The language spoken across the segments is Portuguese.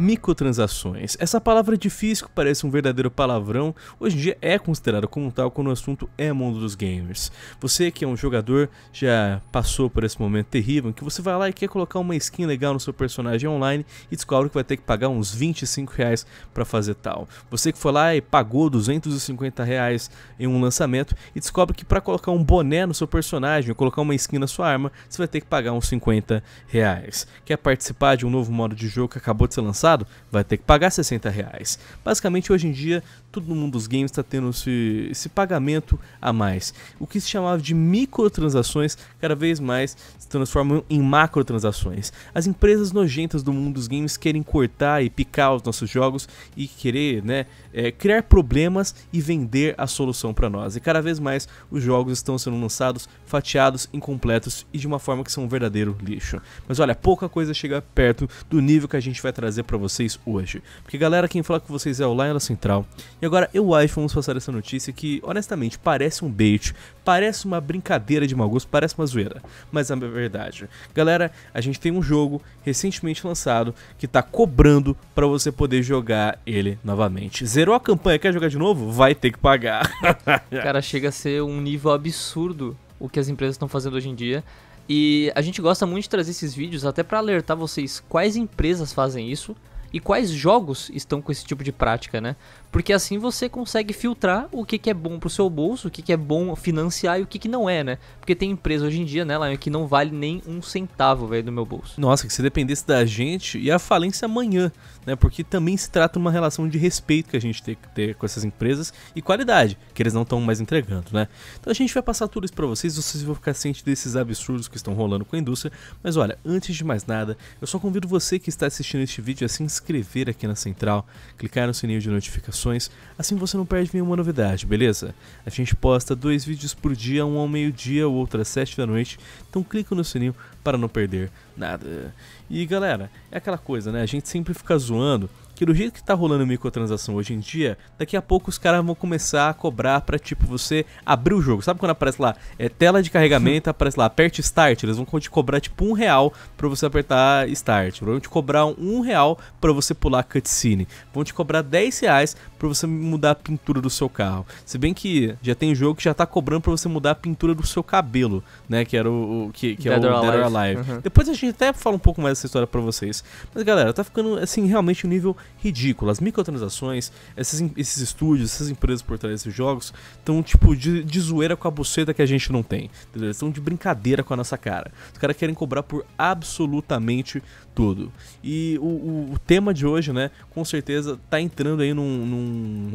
Microtransações. Essa palavra é difícil que parece um verdadeiro palavrão, hoje em dia é considerada como tal quando o assunto é mundo dos gamers. Você que é um jogador já passou por esse momento terrível em que você vai lá e quer colocar uma skin legal no seu personagem online e descobre que vai ter que pagar uns 25 reais para fazer tal. Você que foi lá e pagou 250 reais em um lançamento e descobre que para colocar um boné no seu personagem ou colocar uma skin na sua arma, você vai ter que pagar uns 50 reais. Quer participar de um novo modo de jogo que acabou de ser lançado? atrasado, vai ter que pagar 60 reais. Basicamente, hoje em dia, todo mundo dos games está tendo esse, esse pagamento a mais. O que se chamava de microtransações, cada vez mais se transformam em macrotransações. As empresas nojentas do mundo dos games querem cortar e picar os nossos jogos e querer né, é, criar problemas e vender a solução para nós. E cada vez mais os jogos estão sendo lançados fatiados, incompletos e de uma forma que são um verdadeiro lixo. Mas olha, pouca coisa chega perto do nível que a gente vai trazer para vocês hoje. Porque galera, quem fala com vocês é o Lionel Central. E agora eu acho vamos passar essa notícia que, honestamente, parece um bait, parece uma brincadeira de mau gosto, parece uma zoeira, mas é verdade. Galera, a gente tem um jogo recentemente lançado que tá cobrando para você poder jogar ele novamente. Zerou a campanha, quer jogar de novo? Vai ter que pagar. Cara, chega a ser um nível absurdo o que as empresas estão fazendo hoje em dia. E a gente gosta muito de trazer esses vídeos até para alertar vocês quais empresas fazem isso e quais jogos estão com esse tipo de prática, né? Porque assim você consegue filtrar o que, que é bom pro seu bolso, o que, que é bom financiar e o que, que não é, né? Porque tem empresa hoje em dia, né, Lion, que não vale nem um centavo, velho, do meu bolso. Nossa, que se dependesse da gente, ia a falência amanhã, né? Porque também se trata uma relação de respeito que a gente tem que ter com essas empresas e qualidade, que eles não estão mais entregando, né? Então a gente vai passar tudo isso pra vocês, vocês vão ficar cientes desses absurdos que estão rolando com a indústria. Mas olha, antes de mais nada, eu só convido você que está assistindo este vídeo a se inscrever inscrever aqui na central, clicar no sininho de notificações, assim você não perde nenhuma novidade, beleza? A gente posta dois vídeos por dia, um ao meio-dia, o outro às 7 da noite, então clica no sininho para não perder nada. E galera, é aquela coisa, né? A gente sempre fica zoando que do jeito que tá rolando microtransação hoje em dia, daqui a pouco os caras vão começar a cobrar para tipo, você abrir o jogo. Sabe quando aparece lá, é tela de carregamento, aparece lá, aperte start, eles vão te cobrar, tipo, um real pra você apertar start. Vão te cobrar um real pra você pular cutscene. Vão te cobrar 10 reais para você mudar a pintura do seu carro. Se bem que já tem jogo que já tá cobrando para você mudar a pintura do seu cabelo, né? Que era o, o que, que é Dead é o or Dead or Alive. Uhum. Depois a gente até fala um pouco mais dessa história para vocês. Mas galera, tá ficando assim realmente um nível ridículo. As microtransações, esses, esses estúdios, essas empresas por trás desses jogos, estão tipo de, de zoeira com a buceta que a gente não tem. Entendeu? estão de brincadeira com a nossa cara. Os caras querem cobrar por absolutamente tudo. E o, o, o tema de hoje, né, com certeza tá entrando aí num, num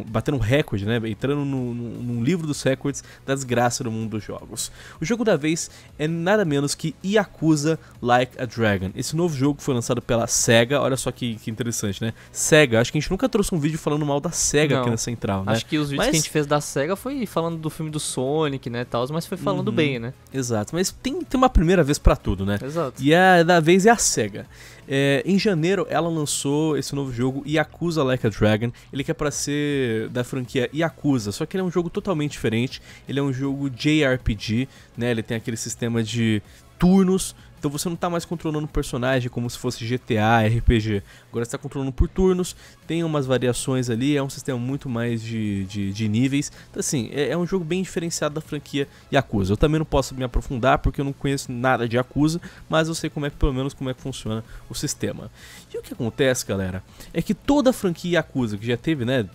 batendo um recorde, né? Entrando no, num livro dos recordes da desgraça do mundo dos jogos. O jogo da vez é nada menos que Yakuza Like a Dragon. Esse novo jogo foi lançado pela SEGA, olha só que, que interessante, né? SEGA, acho que a gente nunca trouxe um vídeo falando mal da SEGA não, aqui na Central, né? Acho que os vídeos mas... que a gente fez da SEGA foi falando do filme do Sonic, né? Tals, mas foi falando uhum, bem, né? Exato, mas tem, tem uma primeira vez para tudo, né? Exato. E a da vez é a SEGA. É, em janeiro ela lançou esse novo jogo Yakuza Like a Dragon, ele que é para ser da franquia Yakuza, só que ele é um jogo totalmente diferente. Ele é um jogo JRPG, né? Ele tem aquele sistema de turnos, então você não está mais controlando o personagem como se fosse GTA, RPG. Agora você tá controlando por turnos, tem umas variações ali, é um sistema muito mais de, de, de níveis. Então assim, é, é, um jogo bem diferenciado da franquia Yakuza. Eu também não posso me aprofundar porque eu não conheço nada de Yakuza, mas eu sei como é que, pelo menos, como é que funciona o sistema. E o que acontece, galera, é que toda a franquia Yakuza, que já teve, né,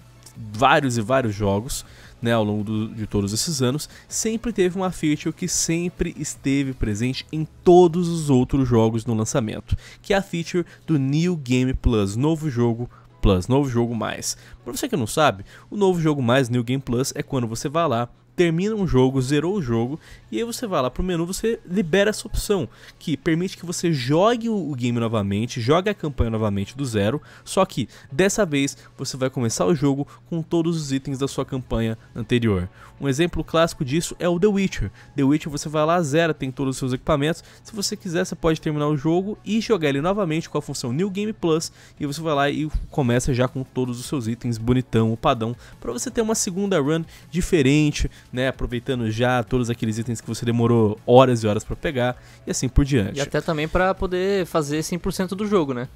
vários e vários jogos, né, ao longo do, de todos esses anos, sempre teve uma feature que sempre esteve presente em todos os outros jogos no lançamento, que é a feature do New Game Plus, novo jogo Plus, novo jogo mais. Para você que não sabe, o novo jogo mais New Game Plus é quando você vai lá termina um jogo, zerou o jogo, e aí você vai lá pro menu, você libera essa opção, que permite que você jogue o game novamente, jogue a campanha novamente do zero, só que dessa vez você vai começar o jogo com todos os itens da sua campanha anterior. Um exemplo clássico disso é o The Witcher. The Witcher você vai lá, zera, tem todos os seus equipamentos, se você quiser você pode terminar o jogo e jogar ele novamente com a função New Game Plus, e você vai lá e começa já com todos os seus itens bonitão, o padrão, para você ter uma segunda run diferente, né, aproveitando já todos aqueles itens que você demorou horas e horas para pegar e assim por diante. E até também para poder fazer 100% do jogo, né?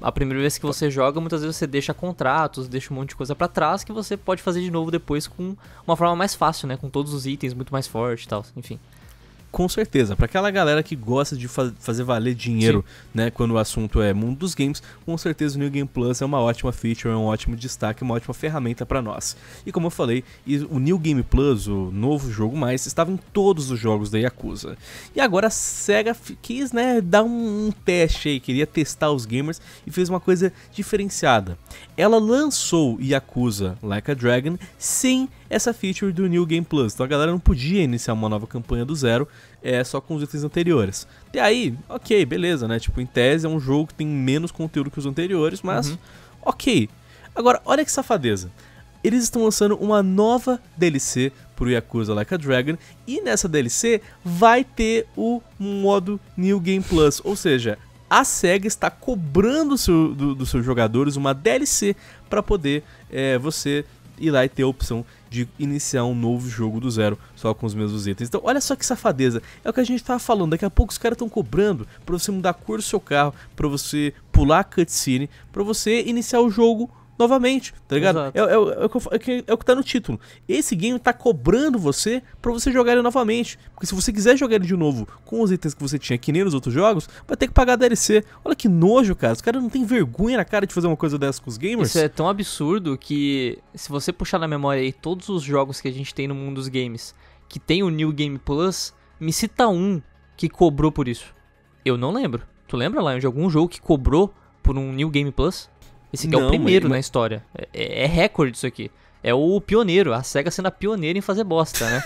A primeira vez que você joga, muitas vezes você deixa contratos, deixa um monte de coisa para trás que você pode fazer de novo depois com uma forma mais fácil, né? Com todos os itens muito mais forte e tal, enfim com certeza. Para aquela galera que gosta de fa fazer valer dinheiro, Sim. né, quando o assunto é mundo dos games, com certeza o New Game Plus é uma ótima feature, é um ótimo destaque, uma ótima ferramenta para nós. E como eu falei, o New Game Plus, o novo jogo mais, estava em todos os jogos da Yakuza. E agora a Sega quis, né, dar um, um teste aí, queria testar os gamers e fez uma coisa diferenciada. Ela lançou Yakuza Like a Dragon sem essa feature do New Game Plus. Então a galera não podia iniciar uma nova campanha do zero, é só com os itens anteriores. Até aí, ok, beleza, né? Tipo, em tese é um jogo que tem menos conteúdo que os anteriores, mas uhum. ok. Agora, olha que safadeza. Eles estão lançando uma nova DLC pro Yakuza Like a Dragon e nessa DLC vai ter o modo New Game Plus, ou seja, a SEGA está cobrando seu, do, dos seus jogadores uma DLC para poder é, você e lá e é ter a opção de iniciar um novo jogo do zero, só com os mesmos itens. Então, olha só que safadeza. É o que a gente tava falando, daqui a pouco os caras estão cobrando para você mudar a cor do seu carro, para você pular a cutscene, para você iniciar o jogo novamente, tá ligado? É, é, o é é que, é o que tá no título. Esse game tá cobrando você pra você jogar ele novamente. Porque se você quiser jogar ele de novo com os itens que você tinha que nem nos outros jogos, vai ter que pagar a DLC. Olha que nojo, cara. Os caras não tem vergonha na cara de fazer uma coisa dessa com os gamers. Isso é tão absurdo que se você puxar na memória aí todos os jogos que a gente tem no mundo dos games que tem o New Game Plus, me cita um que cobrou por isso. Eu não lembro. Tu lembra, lá de algum jogo que cobrou por um New Game Plus? Esse aqui não, é o primeiro mas... na história. É, é recorde isso aqui. É o pioneiro, a SEGA sendo a pioneira em fazer bosta, né?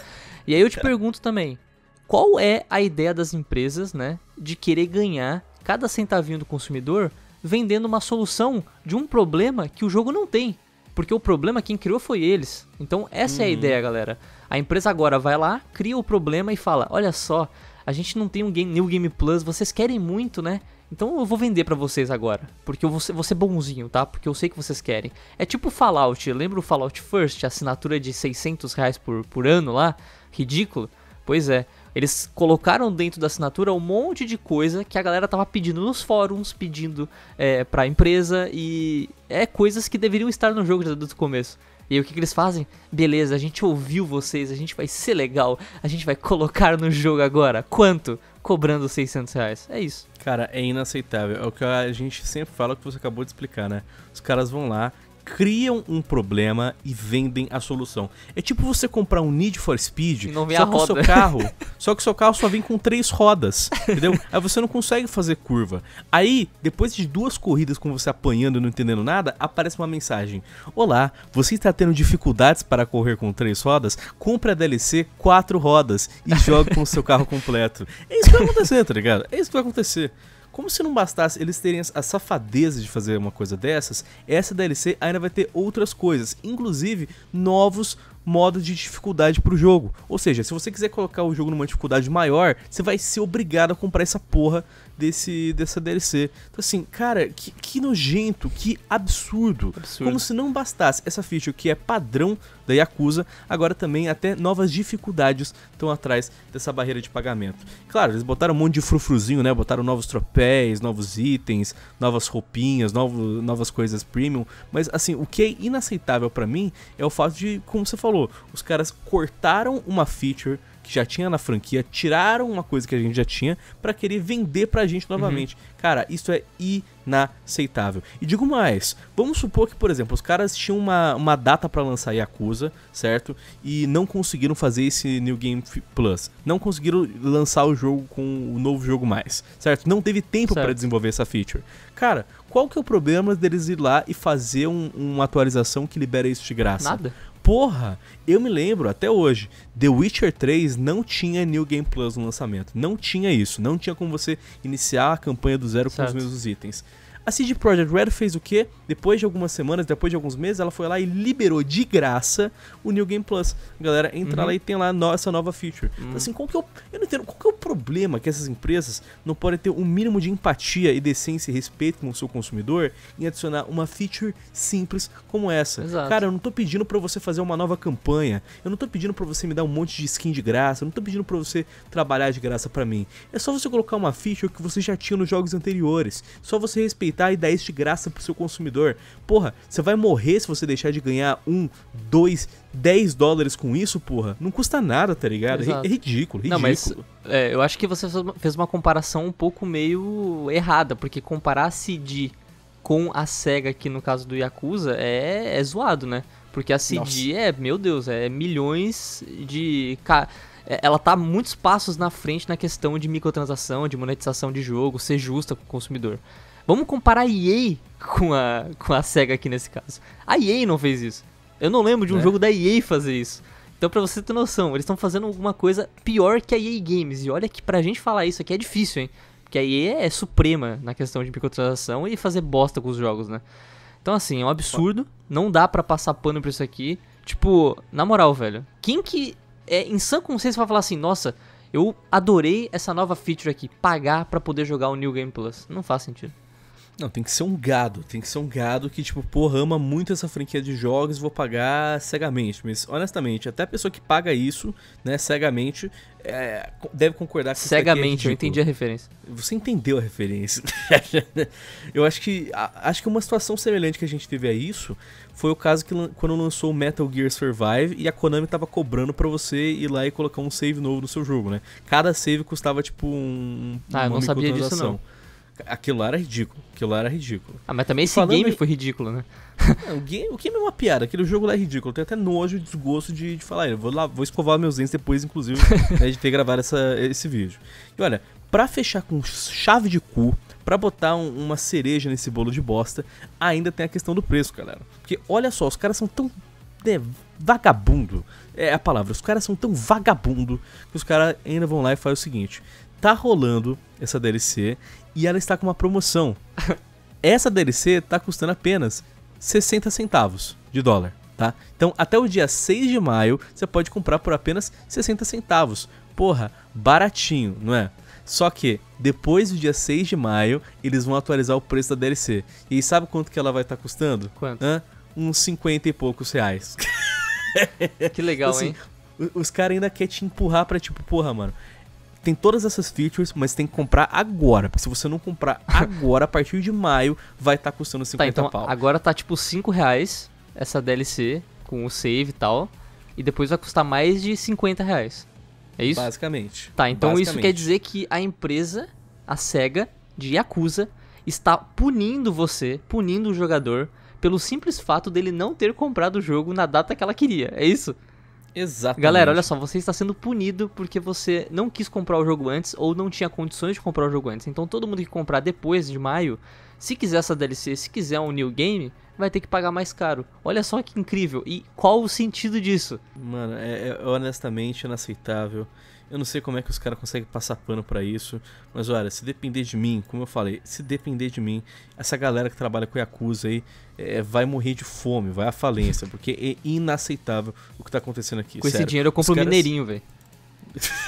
e aí eu te pergunto também, qual é a ideia das empresas, né, de querer ganhar cada centavinho do consumidor vendendo uma solução de um problema que o jogo não tem? Porque o problema quem criou foi eles. Então essa uhum. é a uhum. ideia, galera. A empresa agora vai lá, cria o problema e fala: "Olha só, a gente não tem um game, New Game Plus, vocês querem muito, né? Então eu vou vender para vocês agora, porque eu vou ser, vou ser, bonzinho, tá? Porque eu sei que vocês querem. É tipo Fallout, lembra o Fallout First, assinatura de 600 reais por, por ano lá? Ridículo? Pois é, eles colocaram dentro da assinatura um monte de coisa que a galera tava pedindo nos fóruns, pedindo é, pra empresa, e é coisas que deveriam estar no jogo desde o começo. E aí, o que, que eles fazem? Beleza, a gente ouviu vocês, a gente vai ser legal, a gente vai colocar no jogo agora. Quanto? Cobrando 600 reais. É isso. Cara, é inaceitável. É o que a gente sempre fala, é que você acabou de explicar, né? Os caras vão lá, criam um problema e vendem a solução. É tipo você comprar um Need for Speed, só com roda. o seu carro, só que o seu carro só vem com três rodas, entendeu? Aí você não consegue fazer curva. Aí, depois de duas corridas com você apanhando e não entendendo nada, aparece uma mensagem: "Olá, você está tendo dificuldades para correr com três rodas? Compre a DLC quatro rodas e jogue com o seu carro completo". É isso que vai acontecer, tá ligado? É isso que vai acontecer. Como se não bastasse eles terem a safadeza de fazer uma coisa dessas, essa DLC ainda vai ter outras coisas, inclusive novos modos de dificuldade para o jogo. Ou seja, se você quiser colocar o jogo numa dificuldade maior, você vai ser obrigado a comprar essa porra desse, dessa DLC. Então, assim, cara, que, que nojento, que absurdo. absurdo. Como se não bastasse essa feature que é padrão da Yakuza, agora também até novas dificuldades estão atrás dessa barreira de pagamento. Claro, eles botaram um monte de frufruzinho, né? Botaram novos tropéis, novos itens, novas roupinhas, novo, novas coisas premium. Mas, assim, o que é inaceitável para mim é o fato de, como você falou, falou, os caras cortaram uma feature que já tinha na franquia, tiraram uma coisa que a gente já tinha para querer vender pra gente novamente. Uhum. Cara, isso é inaceitável. E digo mais, vamos supor que, por exemplo, os caras tinham uma, uma data para lançar Yakuza, certo? E não conseguiram fazer esse New Game Plus. Não conseguiram lançar o jogo com o novo jogo mais, certo? Não teve tempo para desenvolver essa feature. Cara, qual que é o problema deles ir lá e fazer um, uma atualização que libera isso de graça? Nada. Porra, eu me lembro até hoje, The Witcher 3 não tinha New Game Plus no lançamento. Não tinha isso, não tinha como você iniciar a campanha do zero com os mesmos itens. A CD Projekt Red fez o quê? Depois de algumas semanas, depois de alguns meses, ela foi lá e liberou de graça o New Game Plus. galera, entra uhum. lá e tem lá no, essa nova feature. Então, uhum. Então, assim, qual que é o, eu não entendo, qual que é o problema que essas empresas não podem ter um mínimo de empatia e decência e respeito com o seu consumidor em adicionar uma feature simples como essa? Exato. Cara, eu não tô pedindo para você fazer uma nova campanha. Eu não tô pedindo para você me dar um monte de skin de graça. Eu não tô pedindo para você trabalhar de graça para mim. É só você colocar uma feature que você já tinha nos jogos anteriores. Só você respeitar aproveitar e dar este graça pro seu consumidor. Porra, você vai morrer se você deixar de ganhar um, dois, 10 dólares com isso, porra, não custa nada, tá ligado? É ridículo, é ridículo. Não, mas é, eu acho que você fez uma comparação um pouco meio errada, porque comparar CD com a SEGA aqui no caso do Yakuza é, é zoado, né? Porque a CD Nossa. é, meu Deus, é milhões de. É, ela tá muitos passos na frente na questão de microtransação, de monetização de jogo, ser justa com o consumidor. Vamos comparar a EA com a, com a SEGA aqui nesse caso. A EA não fez isso. Eu não lembro de um é. jogo da EA fazer isso. Então, pra você ter noção, eles estão fazendo alguma coisa pior que a EA Games. E olha que pra gente falar isso aqui é difícil, hein? Porque a EA é suprema na questão de microtransação e fazer bosta com os jogos, né? Então, assim, é um absurdo. Não dá para passar pano pra isso aqui. Tipo, na moral, velho. Quem que é insano sã se vai falar assim, nossa, eu adorei essa nova feature aqui, pagar para poder jogar o New Game Plus? Não faz sentido. Não, tem que ser um gado. Tem que ser um gado que, tipo, porra, ama muito essa franquia de jogos, vou pagar cegamente. Mas, honestamente, até a pessoa que paga isso, né, cegamente, é, deve concordar com é Cegamente, é eu entendi a referência. Você entendeu a referência. eu acho que a, acho que uma situação semelhante que a gente teve a isso foi o caso que quando lançou o Metal Gear Survive e a Konami tava cobrando para você ir lá e colocar um save novo no seu jogo, né? Cada save custava tipo um Ah, eu não sabia disso não. Aquilo lá era ridículo. Aquilo lá era ridículo. Ah, mas também esse Falando game em... foi ridículo, né? Não, é, o, game, o game é uma piada. Aquele jogo lá é ridículo. Eu tenho até nojo e desgosto de, de falar. Eu vou, lá, vou escovar meus dentes depois, inclusive, né, de ter gravado essa, esse vídeo. E olha, pra fechar com chave de cu, para botar um, uma cereja nesse bolo de bosta, ainda tem a questão do preço, galera. Porque olha só, os caras são tão né, vagabundo, é a palavra, os caras são tão vagabundo que os caras ainda vão lá e fazem o seguinte: tá rolando essa DLC e ela está com uma promoção. Essa DLC tá custando apenas 60 centavos de dólar, tá? Então, até o dia 6 de maio, você pode comprar por apenas 60 centavos. Porra, baratinho, não é? Só que depois do dia 6 de maio, eles vão atualizar o preço da DLC. E sabe quanto que ela vai estar tá custando? Quanto? Hã? Uns 50 e poucos reais. Que legal, assim, hein? Os caras ainda querem te empurrar pra tipo, porra, mano, tem todas essas features, mas tem que comprar agora. Porque se você não comprar agora, a partir de maio, vai estar tá custando 50 tá, então, pau. Agora tá tipo 5 reais essa DLC com o save e tal. E depois vai custar mais de 50 reais. É isso? Basicamente. Tá, então Basicamente. isso quer dizer que a empresa, a SEGA de Yakuza, está punindo você, punindo o jogador, pelo simples fato dele não ter comprado o jogo na data que ela queria. É isso? Exatamente. Galera, olha só, você está sendo punido porque você não quis comprar o jogo antes ou não tinha condições de comprar o jogo antes. Então todo mundo que comprar depois de maio, se quiser essa DLC, se quiser um new game, vai ter que pagar mais caro. Olha só que incrível. E qual o sentido disso? Mano, é, é honestamente inaceitável. Eu não sei como é que os caras conseguem passar pano para isso, mas olha, se depender de mim, como eu falei, se depender de mim, essa galera que trabalha com Yakuza aí é, vai morrer de fome, vai à falência, porque é inaceitável o que tá acontecendo aqui. Com sério. esse dinheiro eu compro caras... mineirinho, velho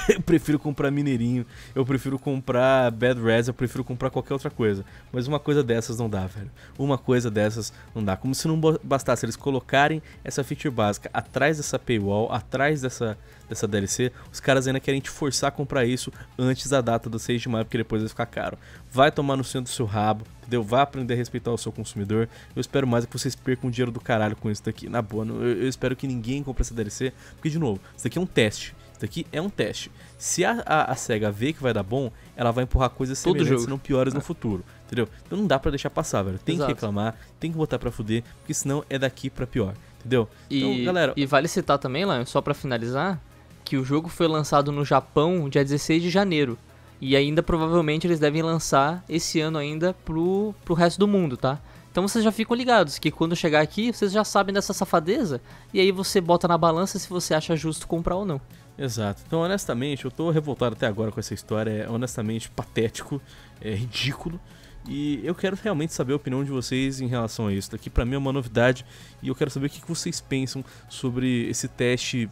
eu prefiro comprar Mineirinho, eu prefiro comprar Bad Res, eu prefiro comprar qualquer outra coisa. Mas uma coisa dessas não dá, velho. Uma coisa dessas não dá. Como se não bastasse eles colocarem essa feature básica atrás dessa paywall, atrás dessa, dessa DLC, os caras ainda querem te forçar a comprar isso antes da data do 6 de maio, porque depois vai ficar caro. Vai tomar no centro do seu rabo, entendeu? Vai aprender a respeitar o seu consumidor. Eu espero mais que vocês percam dinheiro do caralho com isso daqui. Na boa, eu, eu espero que ninguém compre essa DLC, porque, de novo, isso daqui é um teste. Isso aqui é um teste. Se a, a, a, SEGA vê que vai dar bom, ela vai empurrar coisas Todo semelhantes, jogo. não piores no é. futuro. Entendeu? Então não dá para deixar passar, velho. Tem Exato. que reclamar, tem que botar pra fuder, porque senão é daqui para pior. Entendeu? E, então, galera. E vale citar também, lá só para finalizar, que o jogo foi lançado no Japão dia 16 de janeiro. E ainda provavelmente eles devem lançar esse ano ainda pro, pro resto do mundo, tá? Então vocês já ficam ligados que quando chegar aqui, vocês já sabem dessa safadeza e aí você bota na balança se você acha justo comprar ou não. Exato. Então, honestamente, eu tô revoltado até agora com essa história. É honestamente patético, é ridículo. E eu quero realmente saber a opinião de vocês em relação a isso. Daqui para mim é uma novidade e eu quero saber o que vocês pensam sobre esse teste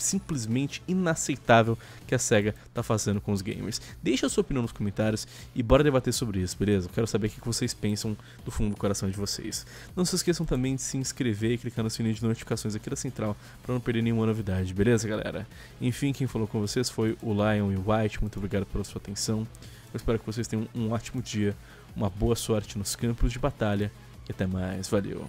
simplesmente inaceitável que a SEGA está fazendo com os gamers. Deixa a sua opinião nos comentários e bora debater sobre isso, beleza? Eu quero saber o que vocês pensam do fundo do coração de vocês. Não se esqueçam também de se inscrever e clicar no sininho de notificações aqui da central para não perder nenhuma novidade, beleza, galera? Enfim, quem falou com vocês foi o Lion e o White. Muito obrigado pela sua atenção. Eu espero que vocês tenham um ótimo dia, uma boa sorte nos campos de batalha e até mais. Valeu!